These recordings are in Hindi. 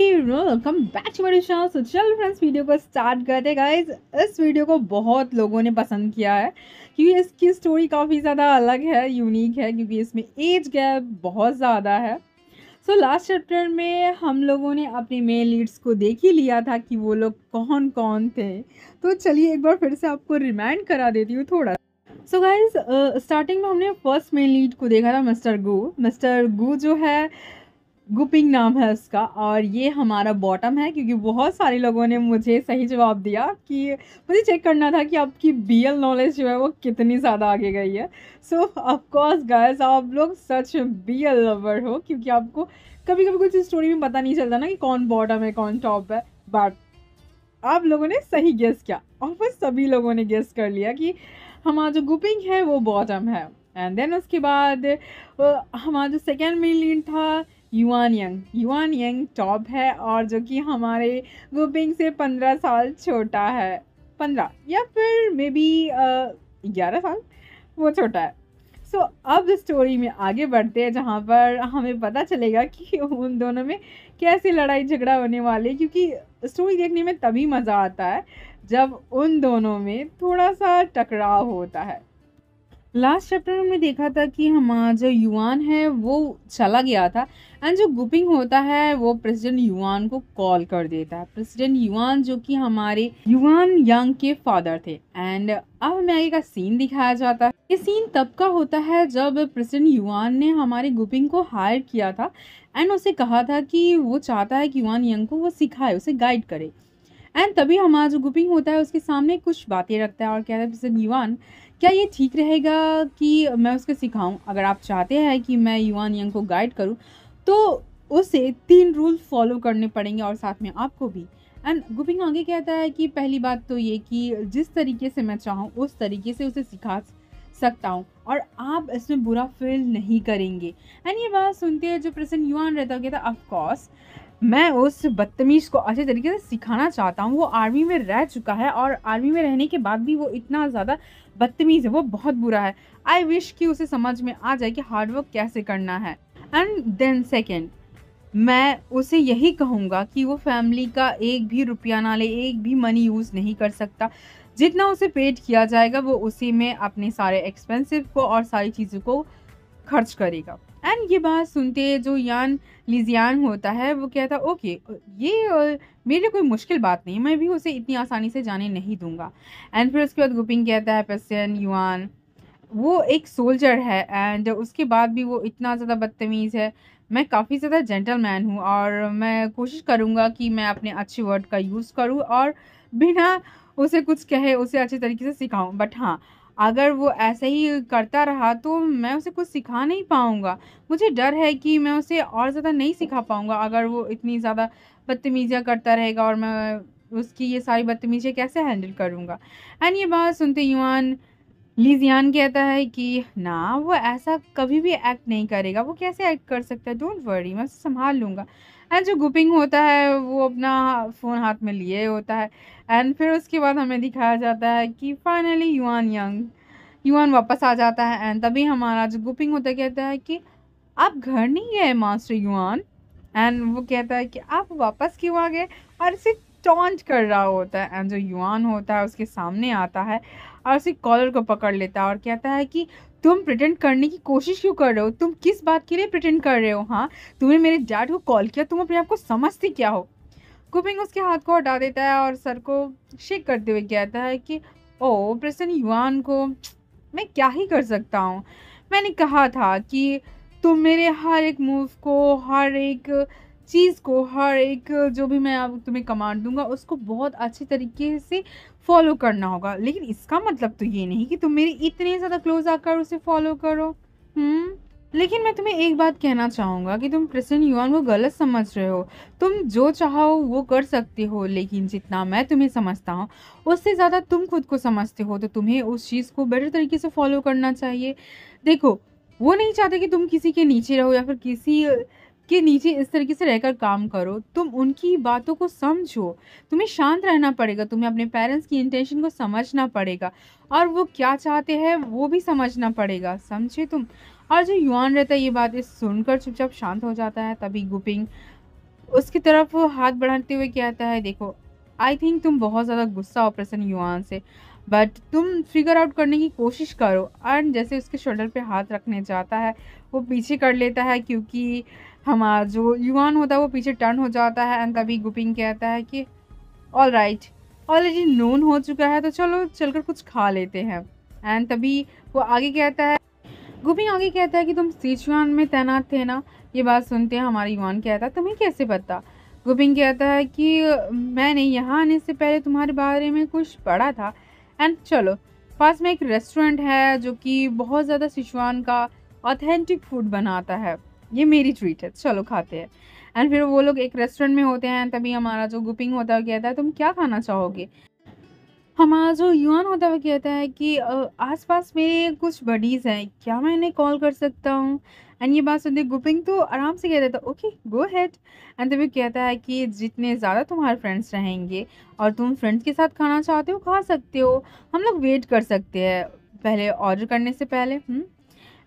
वेलकम बैक टू मेरे चैनल चलो फ्रेंड्स वीडियो को स्टार्ट करते गाइज इस वीडियो को बहुत लोगों ने पसंद किया है क्योंकि इसकी स्टोरी काफ़ी ज़्यादा अलग है यूनिक है क्योंकि इसमें एज गैप बहुत ज़्यादा है सो लास्ट चैप्टर में हम लोगों ने अपने मेन लीड्स को देख ही लिया था कि वो लोग कौन कौन थे तो चलिए एक बार फिर से आपको रिमाइंड करा देती हूँ थोड़ा सो गाइज स्टार्टिंग में हमने फर्स्ट मेन लीड को देखा था मिस्टर गु मिस्टर गो जो है गुपिंग नाम है उसका और ये हमारा बॉटम है क्योंकि बहुत सारे लोगों ने मुझे सही जवाब दिया कि मुझे चेक करना था कि आपकी बी एल नॉलेज जो है वो कितनी ज़्यादा आगे गई है सो ऑफकोर्स गर्ल्स आप लोग सच बी एल लवर हो क्योंकि आपको कभी कभी कुछ स्टोरी में पता नहीं चलता ना कि कौन बॉटम है कौन टॉप है बट आप लोगों ने सही गेस किया और बस सभी लोगों ने गेस कर लिया कि हमारा जो गुपिंग है वो बॉटम है एंड देन उसके बाद हमारा जो सेकेंड मेन लीड था Yuan Yang Yuan Yang top है और जो कि हमारे गुपिंग से पंद्रह साल छोटा है पंद्रह या फिर मे बी ग्यारह साल वो छोटा है सो so, अब स्टोरी में आगे बढ़ते हैं जहाँ पर हमें पता चलेगा कि उन दोनों में कैसे लड़ाई झगड़ा होने वाले क्योंकि स्टोरी देखने में तभी मज़ा आता है जब उन दोनों में थोड़ा सा टकराव होता है लास्ट चैप्टर में देखा था कि हमारा जो युवान है वो चला गया था एंड जो गुपिंग होता है वो प्रेसिडेंट युआन को कॉल कर देता है प्रेसिडेंट युआन जो कि हमारे युआन यंग के फादर थे एंड अब हमें आगे का सीन दिखाया जाता है ये सीन तब का होता है जब प्रेसिडेंट युआन ने हमारे गुपिंग को हायर किया था एंड उसे कहा था कि वो चाहता है कि युआन यंग को वो सिखाए उसे गाइड करे एंड तभी हमारा जो गुपिंग होता है उसके सामने कुछ बातें रखता है और कहता है प्रेसिडेंट युवान क्या ये ठीक रहेगा कि मैं उसको सिखाऊं अगर आप चाहते हैं कि मैं युवान यंग को गाइड करूं तो उसे तीन रूल फॉलो करने पड़ेंगे और साथ में आपको भी एंड गुपिंग आगे कहता है कि पहली बात तो ये कि जिस तरीके से मैं चाहूँ उस तरीके से उसे सिखा सकता हूँ और आप इसमें बुरा फील नहीं करेंगे एंड ये बात सुनते हैं जो प्रसन्न युवान रहता हो गया था अफकोर्स मैं उस बदतमीज़ को अच्छे तरीके से सिखाना चाहता हूँ वो आर्मी में रह चुका है और आर्मी में रहने के बाद भी वो इतना ज़्यादा बदतमीज़ है वो बहुत बुरा है आई विश कि उसे समझ में आ जाए कि हार्डवर्क कैसे करना है एंड देन सेकेंड मैं उसे यही कहूँगा कि वो फैमिली का एक भी रुपया ना ले एक भी मनी यूज़ नहीं कर सकता जितना उसे पेड किया जाएगा वो उसी में अपने सारे एक्सपेंसिव को और सारी चीज़ों को खर्च करेगा एंड ये बात सुनते जो यान लिजियान होता है वो कहता ओके ये मेरे लिए कोई मुश्किल बात नहीं मैं भी उसे इतनी आसानी से जाने नहीं दूंगा एंड फिर उसके बाद गुपिंग कहता है पेसियन युआन वो एक सोल्जर है एंड उसके बाद भी वो इतना ज़्यादा बदतमीज़ है मैं काफ़ी ज़्यादा जेंटलमैन हूँ और मैं कोशिश करूँगा कि मैं अपने अच्छे वर्ड का यूज़ करूँ और बिना उसे कुछ कहे उसे अच्छे तरीके से सिखाऊँ बट हाँ अगर वो ऐसे ही करता रहा तो मैं उसे कुछ सिखा नहीं पाऊँगा मुझे डर है कि मैं उसे और ज़्यादा नहीं सिखा पाऊँगा अगर वो इतनी ज़्यादा बदतमीज़ियाँ करता रहेगा और मैं उसकी ये सारी बदतमीज़ियाँ कैसे हैंडल करूँगा एंड ये बात सुनते युवान लीजियान कहता है कि ना वो ऐसा कभी भी एक्ट नहीं करेगा वो कैसे एक्ट कर सकता है डोंट वरी मैं संभाल लूँगा एंड जो गुपिंग होता है वो अपना फ़ोन हाथ में लिए होता है एंड फिर उसके बाद हमें दिखाया जाता है कि फाइनली युवान यंग युवान वापस आ जाता है एंड तभी हमारा जो गुपिंग होता कहता है कि आप घर नहीं गए मास्टर युवान एंड वो कहता है कि आप वापस क्यों आ गए और इसे टॉन्ट कर रहा होता है एंड जो युवान होता है उसके सामने आता है और उसी कॉलर को पकड़ लेता है और कहता है कि तुम प्रिटेंड करने की कोशिश क्यों कर रहे हो तुम किस बात के लिए प्रिटेंड कर रहे हो हाँ तुमने मेरे डैड को कॉल किया तुम अपने आप को समझती क्या हो कुपिंग उसके हाथ को हटा देता है और सर को शेक करते हुए कहता है कि ओ प्रसन्न युवान को मैं क्या ही कर सकता हूँ मैंने कहा था कि तुम मेरे हर एक मूव को हर एक चीज़ को हर एक जो भी मैं तुम्हें कमांड दूंगा उसको बहुत अच्छे तरीके से फॉलो करना होगा लेकिन इसका मतलब तो ये नहीं कि तुम मेरे इतने ज़्यादा क्लोज आकर उसे फॉलो करो हम्म लेकिन मैं तुम्हें एक बात कहना चाहूँगा कि तुम प्रेसिडेंट युवान को गलत समझ रहे हो तुम जो चाहो वो कर सकते हो लेकिन जितना मैं तुम्हें समझता हूँ उससे ज़्यादा तुम खुद को समझते हो तो तुम्हें उस चीज़ को बेटर तरीके से फॉलो करना चाहिए देखो वो नहीं चाहते कि तुम किसी के नीचे रहो या फिर किसी के नीचे इस तरीके से रहकर काम करो तुम उनकी बातों को समझो तुम्हें शांत रहना पड़ेगा तुम्हें अपने पेरेंट्स की इंटेंशन को समझना पड़ेगा और वो क्या चाहते हैं वो भी समझना पड़ेगा समझे तुम और जो युवान रहता है ये बातें सुनकर चुपचाप शांत हो जाता है तभी गुपिंग उसकी तरफ हाथ बढ़ाते हुए कहता है देखो आई थिंक तुम बहुत ज़्यादा गुस्सा हो प्रसन्न युवान से बट तुम फिगर आउट करने की कोशिश करो एंड जैसे उसके शोल्डर पे हाथ रखने जाता है वो पीछे कर लेता है क्योंकि हमारा जो युवान होता है वो पीछे टर्न हो जाता है एंड तभी गुपिंग कहता है कि ऑल राइट ऑलरेडी नून हो चुका है तो चलो चलकर कुछ खा लेते हैं एंड तभी वो आगे कहता है गुपिंग आगे कहता है कि तुम सिचुआन में तैनात थे ना ये बात सुनते हैं हमारा युवान कहता है तुम्हें कैसे पता गुपिंग कहता है कि मैंने यहाँ आने से पहले तुम्हारे बारे में कुछ पढ़ा था एंड चलो पास में एक रेस्टोरेंट है जो कि बहुत ज़्यादा सिचुआन का ऑथेंटिक फूड बनाता है ये मेरी ट्रीट है चलो खाते हैं एंड फिर वो लोग एक रेस्टोरेंट में होते हैं तभी हमारा जो गुपिंग होता है कहता है तुम क्या खाना चाहोगे हमारा जो युवान होता है वो कहता है कि आसपास मेरे कुछ बडीज़ हैं क्या मैं इन्हें कॉल कर सकता हूँ एंड ये बात सुनते गुपिंग तो आराम से कह देता ओके गो हैड एंड तभी कहता है कि जितने ज़्यादा तुम्हारे फ्रेंड्स रहेंगे और तुम फ्रेंड्स के साथ खाना चाहते हो खा सकते हो हम लोग वेट कर सकते हैं पहले ऑर्डर करने से पहले हुँ? हम्म?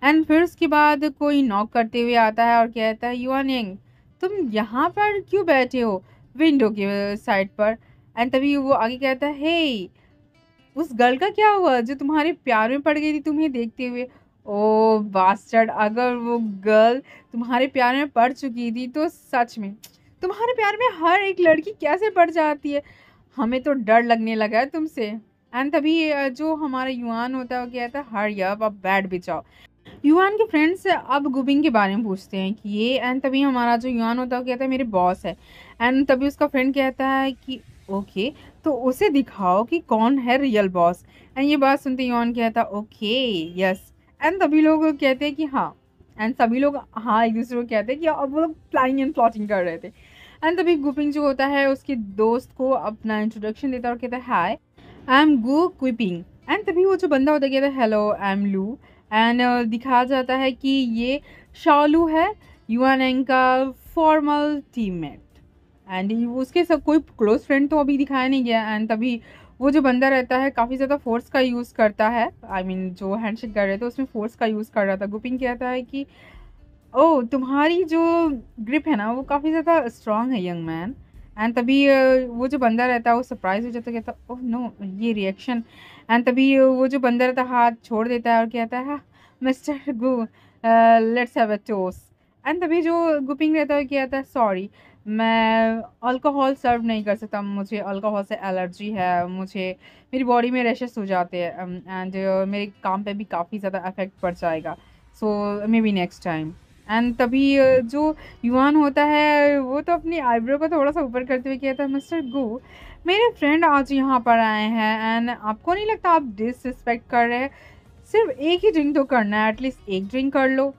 एंड फिर उसके बाद कोई नॉक करते हुए आता है और कहता है युवानिंग तुम यहाँ पर क्यों बैठे हो विंडो के साइड पर एंड तभी वो आगे कहता है हे उस गर्ल का क्या हुआ जो तुम्हारे प्यार में पड़ गई थी तुम्हें देखते हुए ओ बास्टर्ड अगर वो गर्ल तुम्हारे प्यार में पड़ चुकी थी तो सच में तुम्हारे प्यार में हर एक लड़की कैसे पड़ जाती है हमें तो डर लगने लगा है तुमसे एंड तभी जो हमारा युवान होता है वो कहता है हर यप अब बैठ बिचाओ युवान के फ्रेंड्स अब गुबिंग के बारे में पूछते हैं कि ये एंड तभी हमारा जो युवान होता है वो कहता है मेरे बॉस है एंड तभी उसका फ्रेंड कहता है कि ओके तो उसे दिखाओ कि कौन है रियल बॉस एंड ये बात सुनते युवान कहता ओके यस एंड तभी लोग कहते हैं कि हाँ एंड सभी लोग हाँ एक दूसरे को कहते हैं कि अब वो लोग प्लानिंग एंड प्लॉटिंग कर रहे थे एंड तभी गुपिंग जो होता है उसके दोस्त को अपना इंट्रोडक्शन देता है और कहता है हाय आई एम गो क्विपिंग एंड तभी वो जो बंदा होता है कहता है hello I am Lu and uh, दिखाया जाता है कि ये शालू है एंग का फॉर्मल टीममेट एंड उसके सब कोई क्लोज फ्रेंड तो अभी दिखाया नहीं गया एंड तभी वो जो बंदा रहता है काफ़ी ज़्यादा फोर्स का यूज़ करता है आई I मीन mean, जो हैंडशेक कर रहे थे उसमें फोर्स का यूज़ कर रहा था गुपिंग कहता है कि ओ oh, तुम्हारी जो ग्रिप है ना वो काफ़ी ज़्यादा स्ट्रांग है यंग मैन एंड तभी uh, वो जो बंदा रहता है वो सरप्राइज हो जाता कहता ओह oh, नो ये रिएक्शन एंड तभी वो जो बंदर था हाथ छोड़ देता है और कहता है हाँ, mister Gu let's have a toast and तभी जो गुपिंग रहता है कहता है सॉरी मैं अल्कोहल सर्व नहीं कर सकता मुझे अल्कोहल से एलर्जी है मुझे मेरी बॉडी में रैशेस हो जाते हैं एंड um, मेरे काम पे भी काफ़ी ज़्यादा अफेक्ट पड़ जाएगा so maybe next time and तभी हम्म। जो युवान होता है वो तो अपनी आईब्रो को थोड़ा सा ऊपर करते हुए कहता है मिस्टर गो मेरे फ्रेंड आज यहाँ पर आए हैं एंड आपको नहीं लगता आप डिसरिस्पेक्ट कर रहे हैं सिर्फ एक ही ड्रिंक तो करना है एटलीस्ट एक ड्रिंक कर लो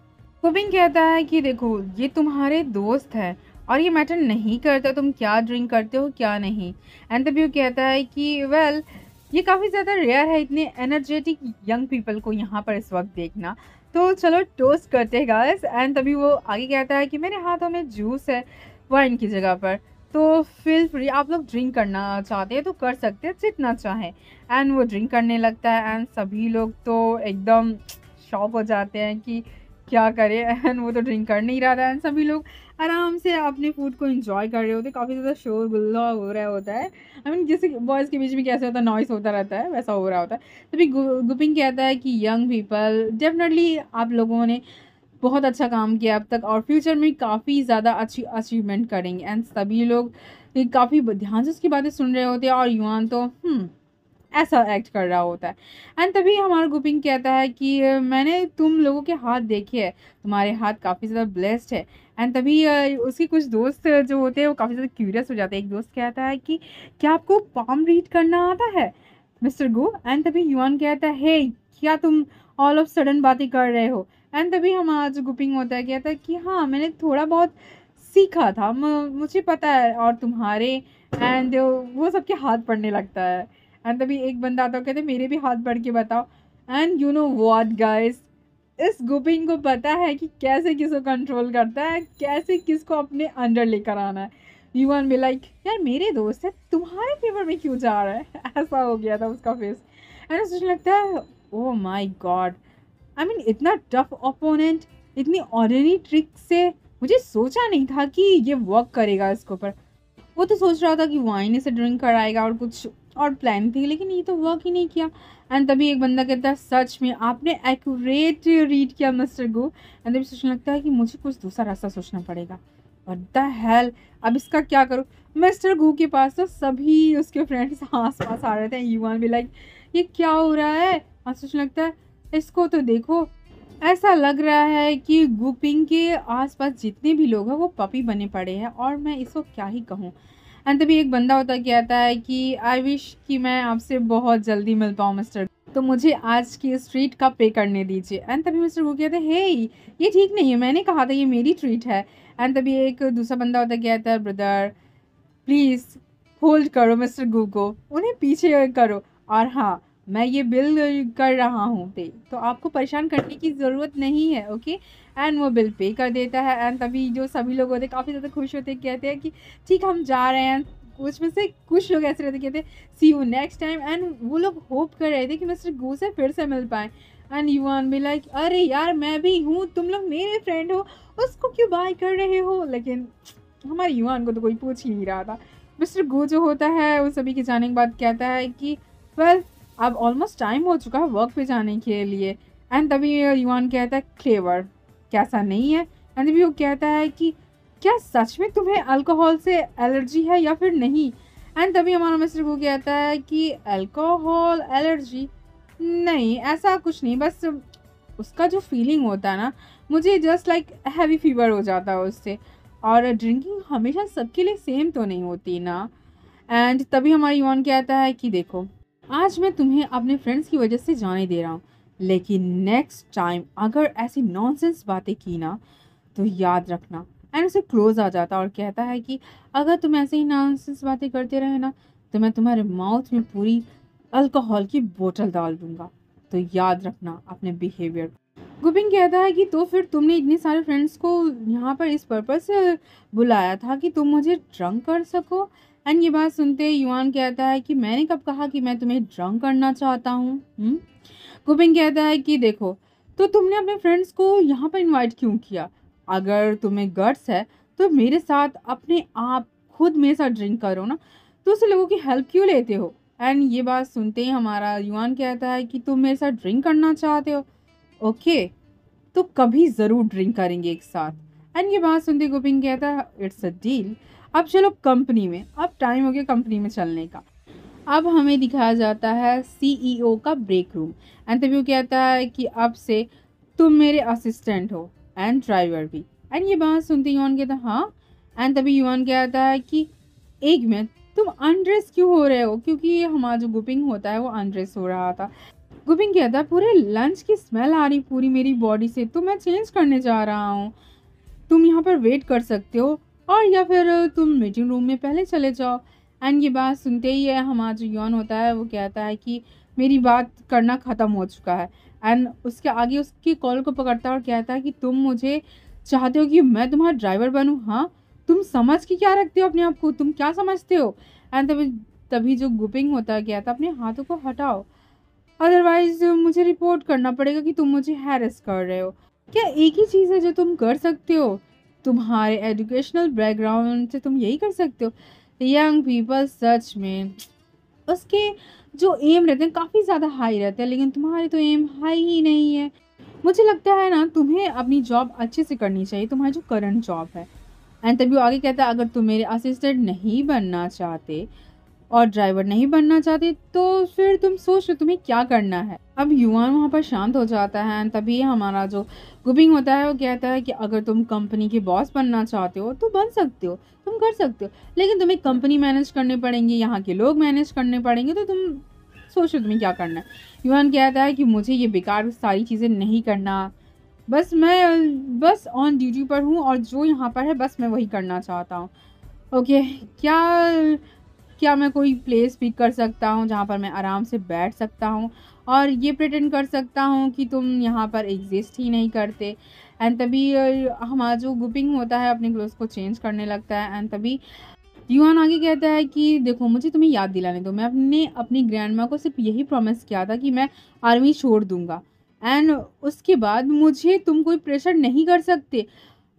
कुबिंग कहता है कि देखो ये तुम्हारे दोस्त है और ये मैटर नहीं करता तुम क्या ड्रिंक करते हो क्या नहीं एंड तभी वो कहता है कि वेल well, ये काफ़ी ज़्यादा रेयर है इतने एनर्जेटिक यंग पीपल को यहाँ पर इस वक्त देखना तो चलो टोस्ट करते हैं गाइस एंड तभी वो आगे कहता है कि मेरे हाथों में जूस है वाइन की जगह पर तो फील फ्री आप लोग ड्रिंक करना चाहते हैं तो कर सकते हैं जितना चाहें एंड वो ड्रिंक करने लगता है एंड सभी लोग तो एकदम शॉक हो जाते हैं कि क्या करे एंड वो तो ड्रिंक कर नहीं रहा था एंड सभी लोग आराम से अपने फूड को इन्जॉय कर रहे होते काफ़ी ज़्यादा शोर गुल्ला हो रहा होता है आई मीन जैसे बॉयज़ के बीच में कैसे होता है नॉइस होता रहता है वैसा हो रहा होता है तभी गुपिंग कहता है कि यंग पीपल डेफिनेटली आप लोगों ने बहुत अच्छा काम किया अब तक और फ्यूचर में काफ़ी ज़्यादा अच्छी अचीवमेंट करेंगे एंड सभी लोग काफ़ी ध्यान से उसकी बातें सुन रहे होते हैं और युवा तो hmm, ऐसा एक्ट कर रहा होता है एंड तभी हमारा गोपिंग कहता है कि मैंने तुम लोगों के हाथ देखे है तुम्हारे हाथ काफ़ी ज़्यादा ब्लेस्ड है एंड तभी उसके कुछ दोस्त जो होते हैं वो काफ़ी ज़्यादा क्यूरियस हो जाते हैं एक दोस्त कहता है कि क्या आपको पाम रीड करना आता है मिस्टर गो एंड तभी युवान कहता है हे क्या तुम ऑल ऑफ सडन बातें कर रहे हो एंड तभी हमारा जो गुपिंग होता है कहता है कि हाँ मैंने थोड़ा बहुत सीखा था मुझे पता है और तुम्हारे एंड वो सबके हाथ पड़ने लगता है एंड तभी एक बंदा आता कहते मेरे भी हाथ बढ़ के बताओ and you know what guys इस गुपिंग को पता है कि कैसे किसको कंट्रोल करता है कैसे किसको अपने अंडर लेकर आना है यू वन बी लाइक यार मेरे दोस्त है तुम्हारे फेवर में क्यों जा रहा है ऐसा हो गया था उसका फेस एंड सोचने लगता है oh my god I mean इतना टफ ओपोनेंट इतनी ऑर्डनरी ट्रिक से मुझे सोचा नहीं था कि ये वर्क करेगा इसके ऊपर वो तो सोच रहा था कि वाइन इसे ड्रिंक कराएगा और कुछ और प्लान थी लेकिन ये तो वर्क ही नहीं किया एंड तभी एक बंदा कहता है सच में आपने एक्यूरेट रीड किया मिस्टर गो एंड तभी सोचने लगता है कि मुझे कुछ दूसरा रास्ता सोचना पड़ेगा और द हेल अब इसका क्या करो मिस्टर गो के पास तो सभी उसके फ्रेंड्स आस पास आ रहे थे वन भी लाइक ये क्या हो रहा है और सोचने लगता है इसको तो देखो ऐसा लग रहा है कि गुपिंग के आसपास जितने भी लोग हैं वो पपी बने पड़े हैं और मैं इसको क्या ही कहूँ एंड तभी एक बंदा होता कहता है कि आई विश कि मैं आपसे बहुत जल्दी मिल पाऊँ मिस्टर तो मुझे आज की इस ट्रीट का पे करने दीजिए एंड तभी मिस्टर वो कहते हैं हे ये ठीक नहीं है मैंने कहा था ये मेरी ट्रीट है एंड तभी एक दूसरा बंदा होता कहता है ब्रदर प्लीज़ होल्ड करो मिस्टर गु को उन्हें पीछे करो और हाँ मैं ये बिल कर रहा हूँ पे तो आपको परेशान करने की ज़रूरत नहीं है ओके एंड वो बिल पे कर देता है एंड तभी जो सभी लोग होते काफ़ी ज़्यादा खुश होते कहते हैं कि ठीक हम जा रहे हैं उसमें से कुछ लोग ऐसे रहते कहते see you next time and वो लोग होप कर रहे थे कि मिस्टर गू से फिर से मिल पाए and you won be like अरे यार मैं भी हूँ तुम लोग मेरे फ्रेंड हो उसको क्यों बाय कर रहे हो लेकिन हमारे युवान को तो कोई पूछ ही नहीं रहा था मिस्टर गो जो होता है वो सभी के जाने के बाद कहता है कि वेल अब ऑलमोस्ट टाइम हो चुका है वर्क पे जाने के लिए एंड तभी युवान कहता है क्लेवर कैसा नहीं है एंड वो कहता है कि क्या सच में तुम्हें अल्कोहल से एलर्जी है या फिर नहीं एंड तभी हमारा मिस्टर को कहता है कि अल्कोहल एलर्जी नहीं ऐसा कुछ नहीं बस उसका जो फीलिंग होता है ना मुझे जस्ट लाइक हैवी फीवर हो जाता है उससे और ड्रिंकिंग हमेशा सबके लिए सेम तो नहीं होती ना एंड तभी हमारी यून कहता है कि देखो आज मैं तुम्हें अपने फ्रेंड्स की वजह से जाने दे रहा हूँ लेकिन नेक्स्ट टाइम अगर ऐसी नॉनसेंस बातें की ना तो याद रखना एंड उसे क्लोज आ जाता और कहता है कि अगर तुम ऐसे ही नॉनसेंस बातें करते रहे ना तो मैं तुम्हारे माउथ में पूरी अल्कोहल की बोतल डाल दूँगा तो याद रखना अपने बिहेवियर गुबिन कहता है कि तो फिर तुमने इतने सारे फ्रेंड्स को यहाँ पर इस पर्पज़ से बुलाया था कि तुम मुझे ड्रंक कर सको एंड ये बात सुनते युवान कहता है कि मैंने कब कहा कि मैं तुम्हें ड्रंक करना चाहता हूँ हम्म? गोबिन कहता है कि देखो तो तुमने अपने फ्रेंड्स को यहाँ पर इनवाइट क्यों किया अगर तुम्हें गट्स है तो मेरे साथ अपने आप खुद मेरे साथ ड्रिंक करो ना तो उसे लोगों की हेल्प क्यों लेते हो एंड ये बात सुनते ही हमारा युवान कहता है कि तुम मेरे साथ ड्रिंक करना चाहते हो ओके तो कभी ज़रूर ड्रिंक करेंगे एक साथ एंड ये बात सुनते गोपिंग कहता है इट्स अ डील अब चलो कंपनी में अब टाइम हो गया कंपनी में चलने का अब हमें दिखाया जाता है सीईओ e का ब्रेक रूम इंटरव्यू कहता है कि अब से तुम मेरे असिस्टेंट हो एंड ड्राइवर भी एंड ये बात सुनते यून कहता तो हाँ एंड तभी यून कहता है कि एक मिनट तुम अनड्रेस क्यों हो रहे हो क्योंकि हमारा जो गुपिंग होता है वो अनड्रेस हो रहा था गुपिंग कहता है पूरे लंच की स्मेल आ रही पूरी मेरी बॉडी से तो मैं चेंज करने जा रहा हूँ तुम यहाँ पर वेट कर सकते हो और या फिर तुम मीटिंग रूम में पहले चले जाओ एंड ये बात सुनते ही है हमारा जो यौन होता है वो कहता है कि मेरी बात करना ख़त्म हो चुका है एंड उसके आगे उसकी कॉल को पकड़ता है और कहता है कि तुम मुझे चाहते हो कि मैं तुम्हारा ड्राइवर बनूँ हाँ तुम समझ के क्या रखते हो अपने आप को तुम क्या समझते हो एंड तभी तभी जो गुपिंग होता है था अपने हाथों को हटाओ अदरवाइज मुझे रिपोर्ट करना पड़ेगा कि तुम मुझे हैरेस कर रहे हो क्या एक ही चीज़ है जो तुम कर सकते हो तुम्हारे एजुकेशनल बैकग्राउंड से तुम यही कर सकते हो यंग पीपल सच में उसके जो एम रहते हैं काफ़ी ज़्यादा हाई रहते हैं लेकिन तुम्हारे तो एम हाई ही नहीं है मुझे लगता है ना तुम्हें अपनी जॉब अच्छे से करनी चाहिए तुम्हारी जो करंट जॉब है एंड तभी आगे कहता है अगर तुम मेरे असिस्टेंट नहीं बनना चाहते और ड्राइवर नहीं बनना चाहते तो फिर तुम सोच लो तुम्हें क्या करना है अब युवा वहाँ पर शांत हो जाता है तभी हमारा जो गुबिंग होता है वो कहता है कि अगर तुम कंपनी के बॉस बनना चाहते हो तो बन सकते हो तुम कर सकते हो लेकिन तुम्हें कंपनी मैनेज करने पड़ेंगे यहाँ के लोग मैनेज करने पड़ेंगे तो तुम सोचो तुम्हें क्या करना है युवान कहता है कि मुझे ये बेकार सारी चीज़ें नहीं करना बस मैं बस ऑन ड्यूटी पर हूँ और जो यहाँ पर है बस मैं वही करना चाहता हूँ ओके okay, क्या क्या मैं कोई प्लेस पिक कर सकता हूँ जहाँ पर मैं आराम से बैठ सकता हूँ और ये प्रिटेंड कर सकता हूँ कि तुम यहाँ पर एग्जिस्ट ही नहीं करते एंड तभी हमारा जो ग्रुपिंग होता है अपने क्लोथ को चेंज करने लगता है एंड तभी युवान आगे कहता है कि देखो मुझे तुम्हें याद दिलाने दो मैं अपने अपनी ग्रैंड माँ को सिर्फ यही प्रॉमिस किया था कि मैं आर्मी छोड़ दूँगा एंड उसके बाद मुझे तुम कोई प्रेशर नहीं कर सकते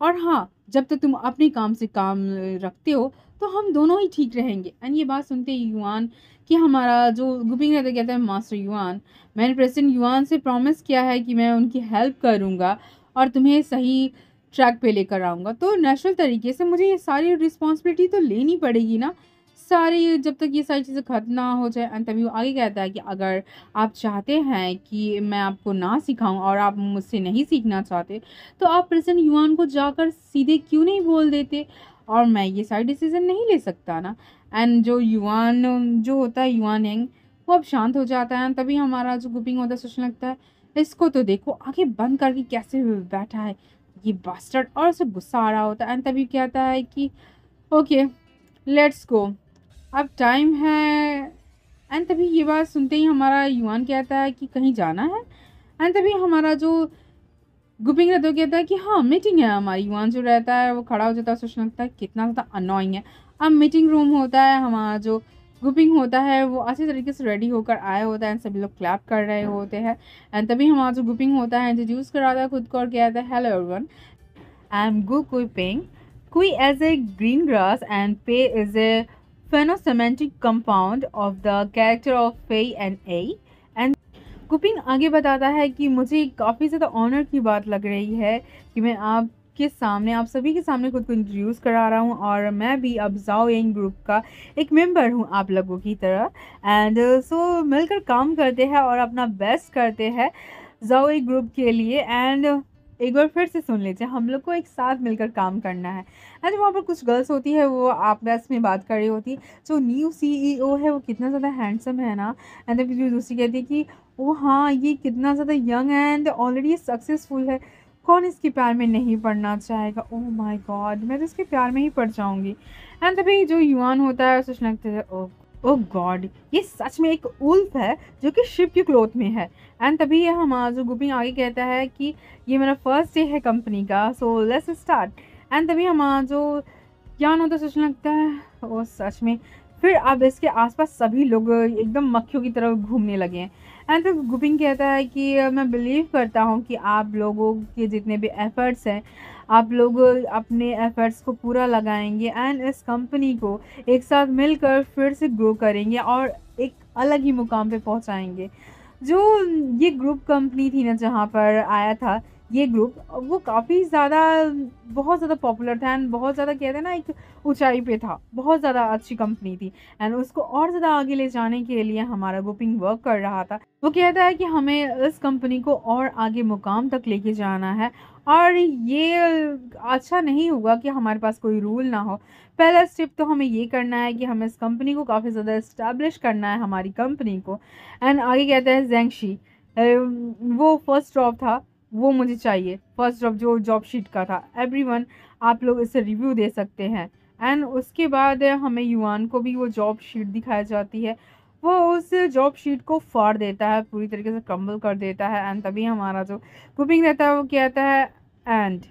और हाँ जब तक तुम अपने काम से काम रखते हो तो हम दोनों ही ठीक रहेंगे एंड ये बात सुनते ही युवान कि हमारा जो गुपिंग रहता कहता है मास्टर युवान मैंने प्रेसिडेंट युवान से प्रॉमिस किया है कि मैं उनकी हेल्प करूँगा और तुम्हें सही ट्रैक पे लेकर आऊँगा तो नेचुरल तरीके से मुझे ये सारी रिस्पॉन्सिबिलिटी तो लेनी पड़ेगी ना सारी जब तक ये सारी चीज़ें खत्म ना हो जाए एंड तभी वो आगे कहता है कि अगर आप चाहते हैं कि मैं आपको ना सिखाऊं और आप मुझसे नहीं सीखना चाहते तो आप प्रेजेंट युवान को जाकर सीधे क्यों नहीं बोल देते और मैं ये सारी डिसीज़न नहीं ले सकता ना एंड जो युवान जो होता है युवान यंग वो अब शांत हो जाता है तभी हमारा जो गुपिंग होता है सोचने लगता है इसको तो देखो आगे बंद करके कैसे बैठा है ये बास्टर्ड और उसे गुस्सा आ रहा होता है एंड तभी कहता है कि ओके लेट्स गो अब टाइम है एंड तभी ये बात सुनते ही हमारा युवान कहता है कि कहीं जाना है एंड तभी हमारा जो गुपिंग है कहता है कि हाँ मीटिंग है हमारी युवान जो रहता है वो खड़ा हो जाता है सोचने लगता है कितना ज़्यादा अनोइंग है अब मीटिंग रूम होता है हमारा जो ग्रुपिंग होता है वो अच्छे तरीके से रेडी होकर आया होता है सभी लोग क्लैप कर रहे होते हैं एंड तभी हमारा जो ग्रुपिंग होता है इंट्रोड्यूस कराता है खुद को और कहता है hello everyone I am Go Kui Ping Kui as a green grass and Pe is a phonosemantic compound of the character of Fe and a and Kuping आगे बताता है कि मुझे काफ़ी ज़्यादा ऑनर की बात लग रही है कि मैं आप के सामने आप सभी के सामने खुद को इंट्रोड्यूस करा रहा हूँ और मैं भी अब जाओ यंग ग्रुप का एक मेंबर हूँ आप लोगों की तरह एंड सो uh, so, मिलकर काम करते हैं और अपना बेस्ट करते हैं जाओ ग्रुप के लिए एंड एक बार फिर से सुन लीजिए हम लोग को एक साथ मिलकर काम करना है एंड वहाँ पर कुछ गर्ल्स होती है वो आप बैस में बात कर रही होती है जो न्यू सीईओ e है वो कितना ज़्यादा हैंडसम है ना एंड फिर दूसरी कहती है कि वो हाँ ये कितना ज़्यादा यंग है एंड ऑलरेडी सक्सेसफुल है कौन इसके प्यार में नहीं पढ़ना चाहेगा ओह माय गॉड मैं तो इसके प्यार में ही पढ़ जाऊँगी एंड तभी जो युवान होता है सोचने लगता है ओह ओ oh गॉड ये सच में एक उल्फ है जो कि शिप के क्लोथ में है एंड तभी ये हमारा जो गुबिंग आगे कहता है कि ये मेरा फर्स्ट डे है कंपनी का सो लेट्स स्टार्ट एंड तभी हमारा जो ज्ञान होता तो सोचने लगता है वो सच में फिर अब इसके आसपास सभी लोग एकदम मक्खियों की तरफ घूमने लगे हैं एंड तब गुपिंग कहता है कि मैं बिलीव करता हूँ कि आप लोगों के जितने भी एफर्ट्स हैं आप लोग अपने एफ़र्ट्स को पूरा लगाएंगे एंड इस कंपनी को एक साथ मिलकर फिर से ग्रो करेंगे और एक अलग ही मुकाम पे पहुंचाएंगे जो ये ग्रुप कंपनी थी ना जहाँ पर आया था ये ग्रुप वो काफ़ी ज़्यादा बहुत ज़्यादा पॉपुलर था एंड बहुत ज़्यादा कहते हैं ना एक ऊंचाई पे था बहुत ज़्यादा अच्छी कंपनी थी एंड उसको और ज़्यादा आगे ले जाने के लिए हमारा ग्रुपिंग वर्क कर रहा था वो कहता है कि हमें इस कंपनी को और आगे मुकाम तक लेके जाना है और ये अच्छा नहीं होगा कि हमारे पास कोई रूल ना हो पहला स्टेप तो हमें ये करना है कि हमें इस कंपनी को काफ़ी ज़्यादा इस्टेब्लिश करना है हमारी कंपनी को एंड आगे कहता है जेंगशी वो फर्स्ट ड्रॉप था वो मुझे चाहिए फर्स्ट ड्रॉप जो जॉब शीट का था एवरीवन आप लोग इसे रिव्यू दे सकते हैं एंड उसके बाद हमें युवान को भी वो जॉब शीट दिखाई जाती है वो उस जॉब शीट को फाड़ देता है पूरी तरीके से क्रम्बल कर देता है एंड तभी हमारा जो कुपिंग रहता है वो क्या है एंड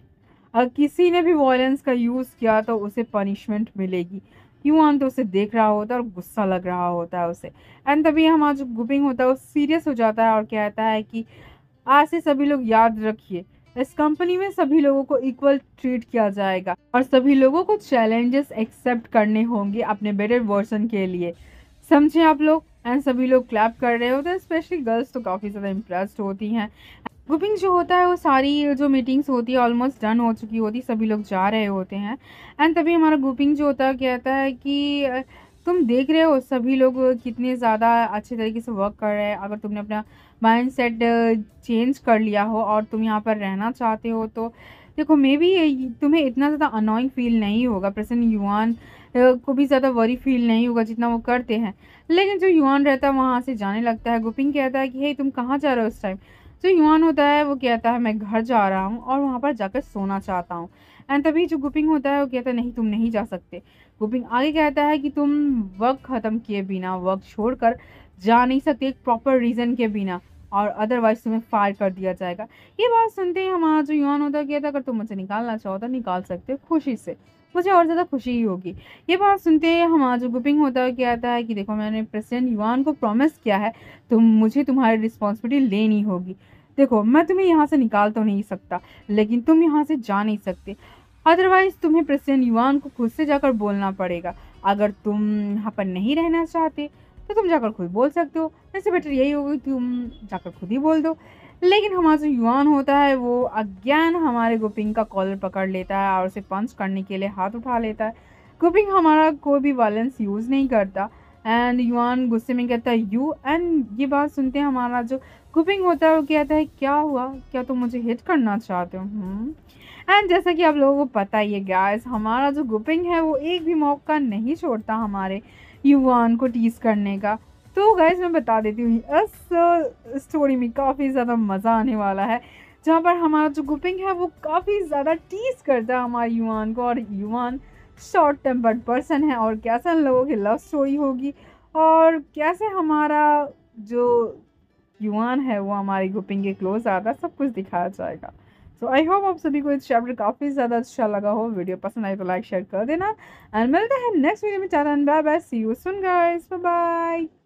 अगर किसी ने भी वॉयलेंस का यूज़ किया तो उसे पनिशमेंट मिलेगी क्यों हम तो उसे देख रहा होता है और गुस्सा लग रहा होता है उसे एंड तभी हमारा जो गुपिंग होता है वो सीरियस हो जाता है और कहता है कि आज से सभी लोग याद रखिए इस कंपनी में सभी लोगों को इक्वल ट्रीट किया जाएगा और सभी लोगों को चैलेंजेस एक्सेप्ट करने होंगे अपने बेटर वर्जन के लिए समझे आप लोग एंड सभी लोग क्लैप कर रहे होते हैं स्पेशली गर्ल्स तो काफ़ी ज़्यादा इम्प्रेस्ड होती हैं ग्रुपिंग जो होता है वो सारी जो मीटिंग्स होती है ऑलमोस्ट डन हो चुकी होती सभी लोग जा रहे होते हैं एंड तभी हमारा ग्रुपिंग जो होता है कहता है कि तुम देख रहे हो सभी लोग कितने ज़्यादा अच्छे तरीके से वर्क कर रहे हैं अगर तुमने अपना माइंड सेट चेंज कर लिया हो और तुम यहाँ पर रहना चाहते हो तो देखो मे बी तुम्हें इतना ज़्यादा अनोइंग फील नहीं होगा प्रसन्न युवान को भी ज़्यादा वरी फील नहीं होगा जितना वो करते हैं लेकिन जो युवान रहता है वहाँ से जाने लगता है गुपिंग कहता है कि हे तुम कहाँ जा रहे हो उस टाइम जो युवान होता है वो कहता है मैं घर जा रहा हूँ और वहाँ पर जाकर सोना चाहता हूँ एंड तभी जो गुपिंग होता है वो कहता है नहीं तुम नहीं जा सकते गुपिंग आगे कहता है कि तुम वर्क ख़त्म किए बिना वर्क छोड़कर जा नहीं सकते एक प्रॉपर रीज़न के बिना और अदरवाइज तुम्हें फायर कर दिया जाएगा ये बात सुनते ही हमारा जो यून होता गया था अगर तुम मुझे निकालना चाहो तो निकाल सकते हो खुशी से मुझे और ज़्यादा खुशी ही होगी ये बात सुनते ही हमारा जो गुपिंग होता क्या था कि देखो मैंने प्रेसिडेंट युवान को प्रॉमिस किया है तो मुझे तुम्हारी रिस्पॉन्सिबिलिटी लेनी होगी देखो मैं तुम्हें यहाँ से निकाल तो नहीं सकता लेकिन तुम यहाँ से जा नहीं सकते अदरवाइज़ तुम्हें प्रेसिडेंट युवान को खुद से जाकर बोलना पड़ेगा अगर तुम यहाँ पर नहीं रहना चाहते तो तुम जाकर खुद बोल सकते हो इससे बेटर यही होगा कि तुम जाकर खुद ही बोल दो लेकिन हमारा जो युवान होता है वो अज्ञान हमारे गोपिंग का कॉलर पकड़ लेता है और उसे पंच करने के लिए हाथ उठा लेता है गोपिंग हमारा कोई भी वायलेंस यूज़ नहीं करता एंड युवान गुस्से में कहता है यू एंड ये बात सुनते हैं हमारा जो कुपिंग होता है वो कहता है क्या हुआ क्या तुम तो मुझे हिट करना चाहते हो एंड हम्म। जैसा कि आप लोगों को पता ही है गैस हमारा जो गुपिंग है वो एक भी मौका नहीं छोड़ता हमारे युवान को टीज करने का तो गैस मैं बता देती हूँ इस स्टोरी uh, में काफ़ी ज़्यादा मज़ा आने वाला है जहाँ पर हमारा जो गुपिंग है वो काफ़ी ज़्यादा टीज करता है हमारे युवान को और युवान शॉर्ट टेम्पर्ड पर्सन है और कैसे उन लोगों की लव स्टोरी होगी और कैसे हमारा जो युवान है वो हमारी गुपिंग के क्लोज आता है सब कुछ दिखाया जाएगा सो आई होप आप सभी को इस चैप्टर काफ़ी ज़्यादा अच्छा लगा हो वीडियो पसंद आए तो लाइक शेयर कर देना एंड मिलते हैं नेक्स्ट वीडियो में चार bye bye see you soon guys bye bye